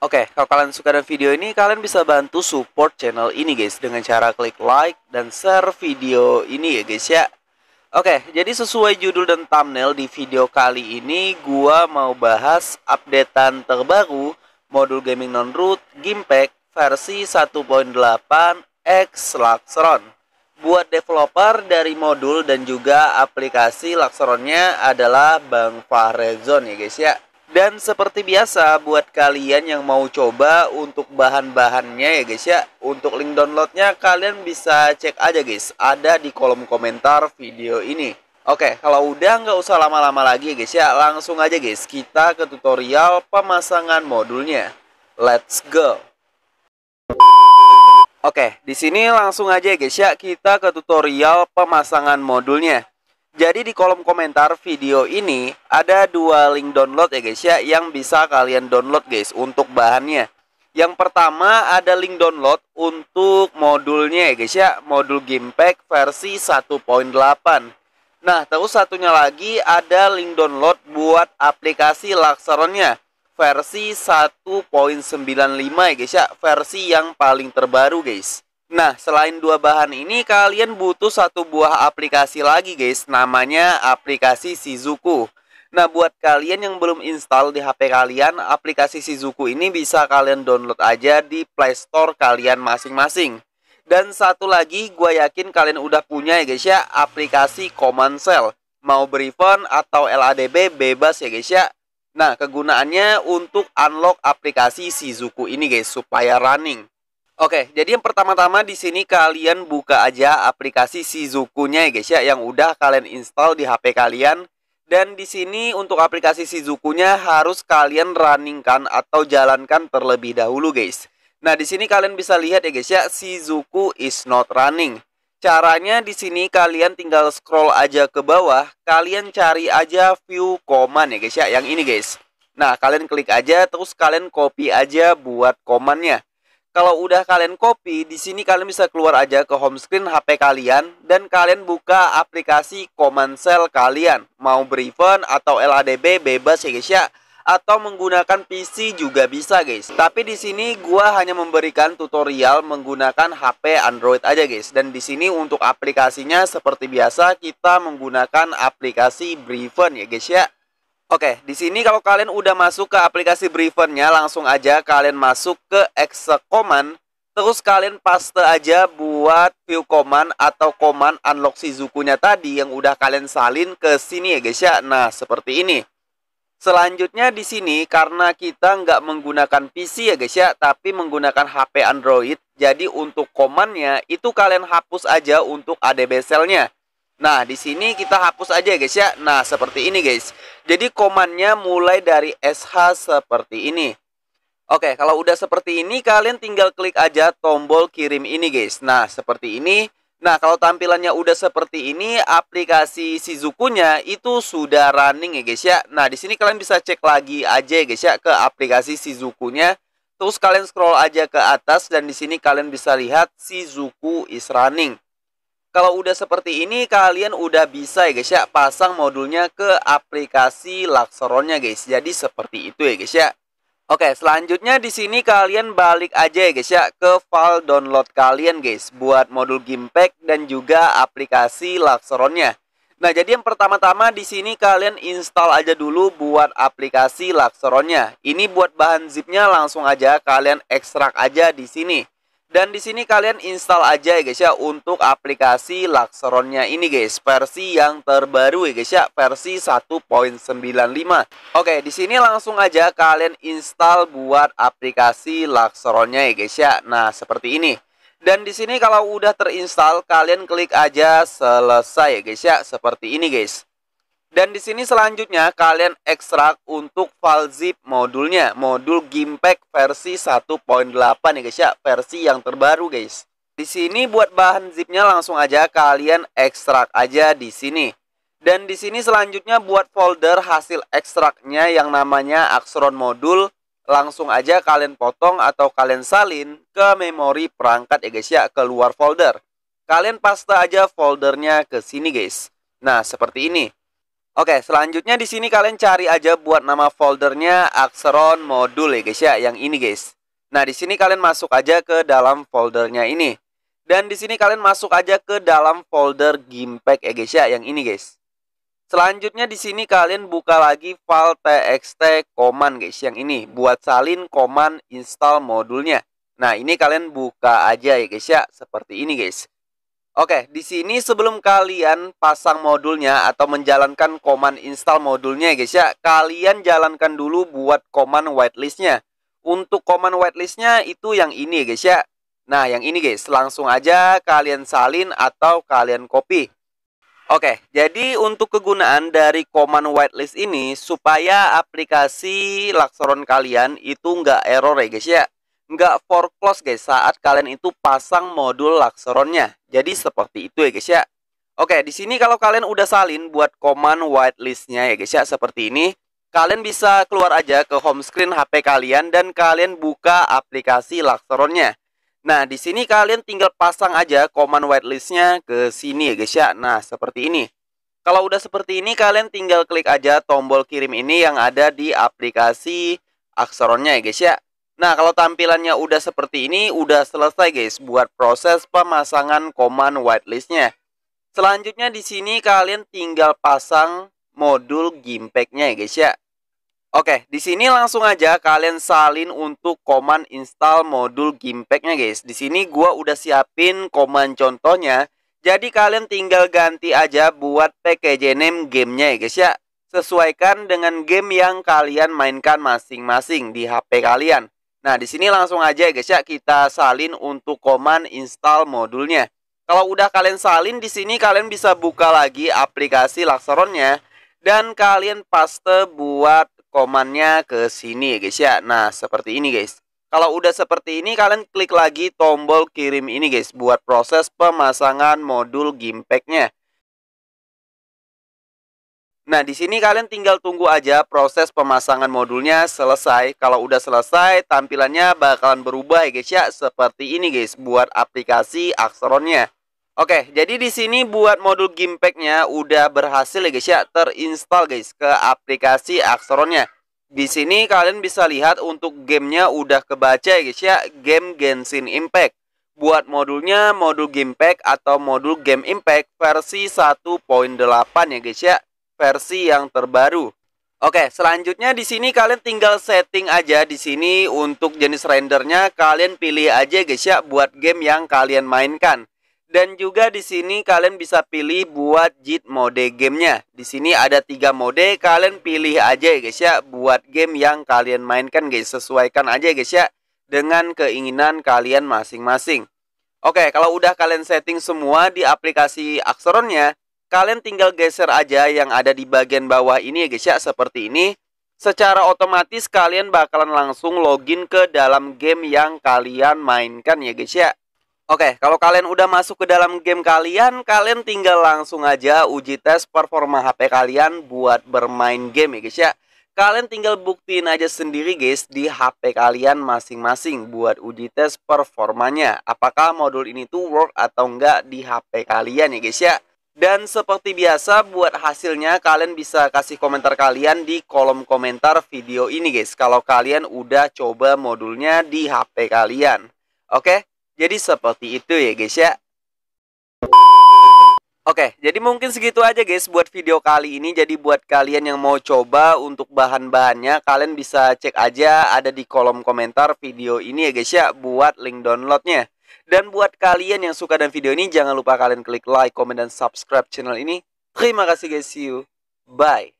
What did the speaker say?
Oke, okay, kalau kalian suka dengan video ini, kalian bisa bantu support channel ini guys dengan cara klik like dan share video ini ya guys ya. Oke, okay, jadi sesuai judul dan thumbnail di video kali ini, gua mau bahas updatean terbaru modul gaming non-root Gimpack versi 1.8 X Luxron. Buat developer dari modul dan juga aplikasi Luxronnya adalah Bang Fahrezon ya guys ya. Dan seperti biasa buat kalian yang mau coba untuk bahan-bahannya ya guys ya Untuk link downloadnya kalian bisa cek aja guys Ada di kolom komentar video ini Oke kalau udah nggak usah lama-lama lagi ya guys ya Langsung aja guys kita ke tutorial pemasangan modulnya Let's go Oke, di sini langsung aja ya guys ya kita ke tutorial pemasangan modulnya. Jadi di kolom komentar video ini ada dua link download ya guys ya yang bisa kalian download guys untuk bahannya. Yang pertama ada link download untuk modulnya ya guys ya, modul Game Pack versi 1.8. Nah, terus satunya lagi ada link download buat aplikasi Laksaronnya versi 1.95 ya guys ya, versi yang paling terbaru guys. Nah, selain dua bahan ini, kalian butuh satu buah aplikasi lagi guys, namanya aplikasi Shizuku. Nah, buat kalian yang belum install di HP kalian, aplikasi Shizuku ini bisa kalian download aja di Play Store kalian masing-masing. Dan satu lagi, gue yakin kalian udah punya ya guys ya, aplikasi Command Cell. Mau beri phone atau LADB bebas ya guys ya. Nah, kegunaannya untuk unlock aplikasi Shizuku ini guys, supaya running. Oke, jadi yang pertama-tama di sini kalian buka aja aplikasi Shizuku-nya ya guys ya yang udah kalian install di HP kalian. Dan di sini untuk aplikasi Shizuku-nya harus kalian runningkan atau jalankan terlebih dahulu guys. Nah, di sini kalian bisa lihat ya guys ya, Shizuku is not running. Caranya di sini kalian tinggal scroll aja ke bawah, kalian cari aja view command ya guys ya, yang ini guys. Nah, kalian klik aja terus kalian copy aja buat nya kalau udah kalian copy, di sini kalian bisa keluar aja ke home screen HP kalian dan kalian buka aplikasi Command Cell kalian. Mau berevent atau LADB bebas ya guys ya atau menggunakan PC juga bisa guys. Tapi di sini gua hanya memberikan tutorial menggunakan HP Android aja guys. Dan di sini untuk aplikasinya seperti biasa kita menggunakan aplikasi Briven ya guys ya. Oke, di sini kalau kalian udah masuk ke aplikasi Briefernya, langsung aja kalian masuk ke Excel command, terus kalian paste aja buat view command atau command unlock si nya tadi yang udah kalian salin ke sini ya guys ya. Nah, seperti ini. Selanjutnya di sini karena kita nggak menggunakan PC ya guys ya, tapi menggunakan HP Android, jadi untuk commandnya itu kalian hapus aja untuk ADB cell-nya. Nah, di sini kita hapus aja guys ya. Nah, seperti ini guys. Jadi komannya mulai dari SH seperti ini. Oke, kalau udah seperti ini kalian tinggal klik aja tombol kirim ini guys. Nah, seperti ini. Nah, kalau tampilannya udah seperti ini, aplikasi Shizuku-nya itu sudah running ya guys ya. Nah, di sini kalian bisa cek lagi aja ya guys ya ke aplikasi Shizuku-nya. Terus kalian scroll aja ke atas dan di sini kalian bisa lihat Shizuku is running. Kalau udah seperti ini, kalian udah bisa ya guys ya, pasang modulnya ke aplikasi Luxoronnya guys. Jadi seperti itu ya guys ya. Oke, selanjutnya di sini kalian balik aja ya guys ya ke file download kalian guys buat modul Gimpack dan juga aplikasi Luxoronnya. Nah, jadi yang pertama-tama di sini kalian install aja dulu buat aplikasi Luxoronnya. Ini buat bahan zipnya langsung aja kalian ekstrak aja di sini. Dan di sini kalian install aja ya guys ya untuk aplikasi Laxeronnya ini guys, versi yang terbaru ya guys ya, versi 1.95. Oke, di sini langsung aja kalian install buat aplikasi Laxeronnya ya guys ya. Nah, seperti ini. Dan di sini kalau udah terinstall, kalian klik aja selesai ya guys ya, seperti ini guys. Dan di sini selanjutnya kalian ekstrak untuk file zip modulnya, modul Gimpack versi 1.8 ya guys ya, versi yang terbaru guys. Di sini buat bahan zipnya langsung aja kalian ekstrak aja di sini. Dan di sini selanjutnya buat folder hasil ekstraknya yang namanya Axron modul langsung aja kalian potong atau kalian salin ke memori perangkat ya guys ya keluar folder. Kalian paste aja foldernya ke sini guys. Nah, seperti ini. Oke, selanjutnya di sini kalian cari aja buat nama foldernya Axeron Modul ya guys ya, yang ini guys. Nah, di sini kalian masuk aja ke dalam foldernya ini. Dan di sini kalian masuk aja ke dalam folder Gimpack ya guys ya, yang ini guys. Selanjutnya di sini kalian buka lagi file txt command guys, yang ini buat salin command install modulnya. Nah, ini kalian buka aja ya guys ya, seperti ini guys. Oke, di sini sebelum kalian pasang modulnya atau menjalankan command install modulnya ya guys ya, kalian jalankan dulu buat command whitelistnya. Untuk command whitelistnya itu yang ini ya guys ya. Nah, yang ini guys, langsung aja kalian salin atau kalian copy. Oke, jadi untuk kegunaan dari command whitelist ini supaya aplikasi Laksaron kalian itu nggak error ya guys ya nggak for close guys saat kalian itu pasang modul lakseronnya. Jadi seperti itu ya guys ya. Oke, di sini kalau kalian udah salin buat command whitelistnya ya guys ya seperti ini. Kalian bisa keluar aja ke home screen HP kalian dan kalian buka aplikasi lakseronnya. Nah, di sini kalian tinggal pasang aja command whitelistnya ke sini ya guys ya. Nah, seperti ini. Kalau udah seperti ini, kalian tinggal klik aja tombol kirim ini yang ada di aplikasi akseronnya ya guys ya. Nah, kalau tampilannya udah seperti ini, udah selesai guys buat proses pemasangan command whitelistnya. Selanjutnya di sini kalian tinggal pasang modul gimpack ya guys ya. Oke, di sini langsung aja kalian salin untuk command install modul gimpack guys. Di sini gua udah siapin command contohnya. Jadi kalian tinggal ganti aja buat package name gamenya ya guys ya. Sesuaikan dengan game yang kalian mainkan masing-masing di HP kalian. Nah, di sini langsung aja ya guys ya, kita salin untuk command install modulnya. Kalau udah kalian salin di sini kalian bisa buka lagi aplikasi Laxaronnya dan kalian paste buat komannya ke sini ya guys ya. Nah, seperti ini guys. Kalau udah seperti ini kalian klik lagi tombol kirim ini guys buat proses pemasangan modul gimpacknya. Nah, di sini kalian tinggal tunggu aja proses pemasangan modulnya selesai. Kalau udah selesai, tampilannya bakalan berubah ya guys ya, seperti ini guys buat aplikasi Axronnya. Oke, jadi di sini buat modul gimpacknya udah berhasil ya guys ya, terinstall guys ke aplikasi Axronnya. Di sini kalian bisa lihat untuk gamenya udah kebaca ya guys ya, game Genshin Impact. Buat modulnya modul Gimpack atau modul Game Impact versi 1.8 ya guys ya versi yang terbaru. Oke, selanjutnya di sini kalian tinggal setting aja di sini untuk jenis rendernya kalian pilih aja guys ya buat game yang kalian mainkan. Dan juga di sini kalian bisa pilih buat JIT mode gamenya. Di sini ada tiga mode, kalian pilih aja guys ya buat game yang kalian mainkan guys. Sesuaikan aja guys ya dengan keinginan kalian masing-masing. Oke, kalau udah kalian setting semua di aplikasi Akseronnya, kalian tinggal geser aja yang ada di bagian bawah ini ya guys ya seperti ini secara otomatis kalian bakalan langsung login ke dalam game yang kalian mainkan ya guys ya Oke, kalau kalian udah masuk ke dalam game kalian, kalian tinggal langsung aja uji tes performa HP kalian buat bermain game ya guys ya. Kalian tinggal buktiin aja sendiri guys di HP kalian masing-masing buat uji tes performanya. Apakah modul ini tuh work atau enggak di HP kalian ya guys ya. Dan seperti biasa buat hasilnya kalian bisa kasih komentar kalian di kolom komentar video ini guys. Kalau kalian udah coba modulnya di HP kalian. Oke, jadi seperti itu ya guys ya. Oke, jadi mungkin segitu aja guys buat video kali ini. Jadi buat kalian yang mau coba untuk bahan-bahannya, kalian bisa cek aja ada di kolom komentar video ini ya guys ya buat link downloadnya. Dan buat kalian yang suka dengan video ini, jangan lupa kalian klik like, comment, dan subscribe channel ini. Terima kasih guys, see you. Bye.